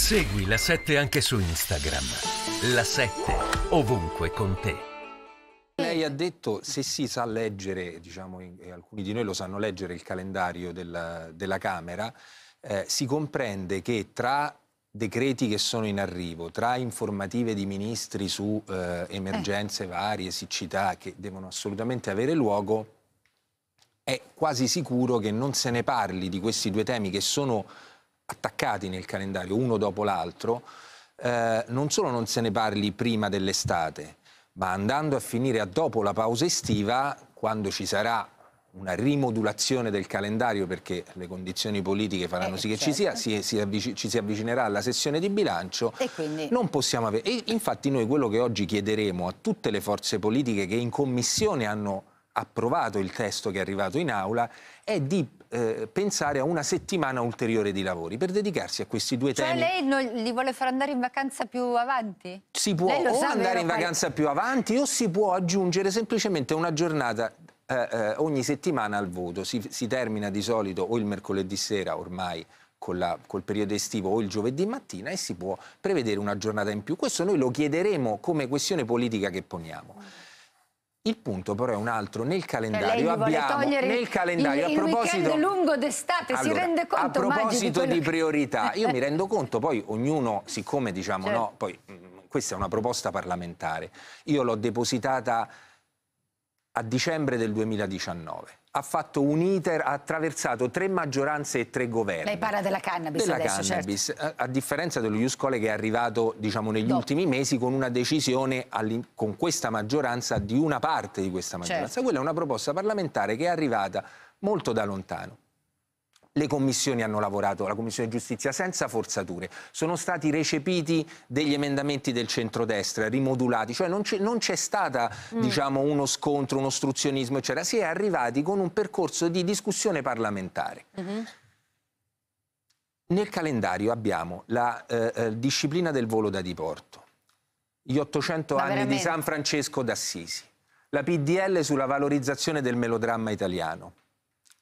Segui la 7 anche su Instagram. La 7 ovunque con te. Lei ha detto se si sa leggere, diciamo, in, alcuni di noi lo sanno leggere il calendario della, della Camera, eh, si comprende che tra decreti che sono in arrivo, tra informative di ministri su eh, emergenze eh. varie, siccità che devono assolutamente avere luogo, è quasi sicuro che non se ne parli di questi due temi che sono attaccati nel calendario uno dopo l'altro, eh, non solo non se ne parli prima dell'estate, ma andando a finire a dopo la pausa estiva, quando ci sarà una rimodulazione del calendario perché le condizioni politiche faranno eh, sì che certo. ci sia, si, si avvic- ci si avvicinerà alla sessione di bilancio. E quindi... Non possiamo avere... E infatti noi quello che oggi chiederemo a tutte le forze politiche che in commissione hanno approvato il testo che è arrivato in aula è di eh, pensare a una settimana ulteriore di lavori per dedicarsi a questi due cioè temi. Cioè lei li vuole far andare in vacanza più avanti? Si può o andare in vacanza pare... più avanti o si può aggiungere semplicemente una giornata eh, eh, ogni settimana al voto. Si, si, termina di solito o il mercoledì sera ormai la, col periodo estivo o il giovedì mattina e si può prevedere una giornata in più. Questo noi lo chiederemo come questione politica che poniamo. Il punto però è un altro, nel cioè, calendario abbiamo nel calendario il, il a proposito lungo d'estate allora, si rende conto a proposito di, di priorità, che... io mi rendo conto poi ognuno siccome diciamo certo. no, poi mh, mm, questa è una proposta parlamentare. Io l'ho depositata a dicembre del 2019. Ha fatto un iter, ha attraversato tre maggioranze e tre governi. Lei parla della cannabis della adesso, certo. cannabis, certo. a, a, differenza dello Ius che è arrivato diciamo, negli Dopo. ultimi mesi con una decisione con questa maggioranza, di una parte di questa maggioranza. Certo. Quella è una proposta parlamentare che è arrivata molto da lontano le commissioni hanno lavorato, la Commissione Giustizia, senza forzature. Sono stati recepiti degli emendamenti del centrodestra, rimodulati, cioè non c'è, stato mm. diciamo, uno scontro, un ostruzionismo, eccetera. Si è arrivati con un percorso di discussione parlamentare. Mm -hmm. Nel calendario abbiamo la eh, eh, disciplina del volo da diporto, gli 800 Ma anni veramente? di San Francesco d'Assisi, la PDL sulla valorizzazione del melodramma italiano,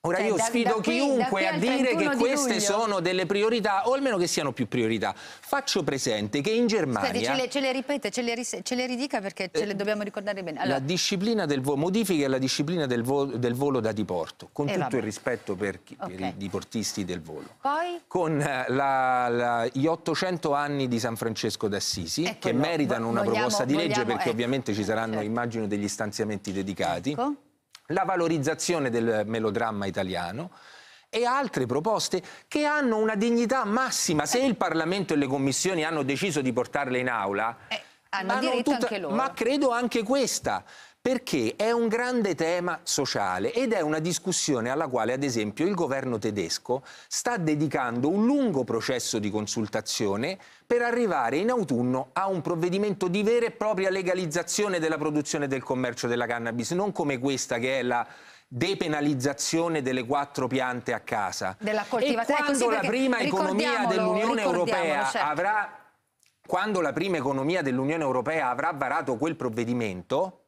Ora cioè, io sfido da chiunque qui, a dire che queste di sono delle priorità o almeno che siano più priorità. Faccio presente che in Germania... Senti, ce, le, ce le ripete, ce le, ce le, ridica perché ce le eh, dobbiamo ricordare bene. Allora... La disciplina del volo, modifica la disciplina del volo, del volo da diporto, con eh, tutto vabbè. il rispetto per, chi, okay. per, i diportisti del volo. Poi? Con la, la, gli 800 anni di San Francesco d'Assisi, ecco, che no, meritano una vogliamo, proposta di legge perché eh, ovviamente ci saranno, certo. immagino, degli stanziamenti dedicati. Ecco la valorizzazione del melodramma italiano e altre proposte che hanno una dignità massima. Se il Parlamento e le commissioni hanno deciso di portarle in aula... Eh, hanno diritto tutta... anche loro. Ma credo anche questa, perché è un grande tema sociale ed è una discussione alla quale ad esempio il governo tedesco sta dedicando un lungo processo di consultazione per arrivare in autunno a un provvedimento di vera e propria legalizzazione della produzione e del commercio della cannabis, non come questa che è la depenalizzazione delle quattro piante a casa. Della coltivazione. E ecco, quando la prima economia dell'Unione Europea certo. avrà quando la prima economia dell'Unione Europea avrà varato quel provvedimento,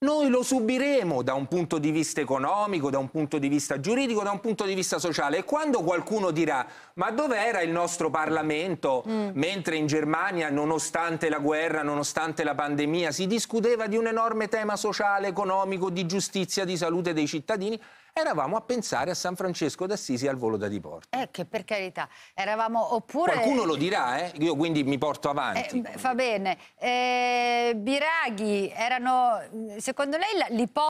noi lo subiremo da un punto di vista economico, da un punto di vista giuridico, da un punto di vista sociale. E quando qualcuno dirà ma dov'era il nostro Parlamento mm. mentre in Germania, nonostante la guerra, nonostante la pandemia, si discuteva di un enorme tema sociale, economico, di giustizia, di salute dei cittadini? eravamo a pensare a San Francesco d'Assisi al volo da diporto. Eh, che per carità, eravamo oppure... Qualcuno lo dirà, eh? io quindi mi porto eh, avanti. Eh, fa bene. Eh, Biraghi, erano... Secondo lei l'ipotesi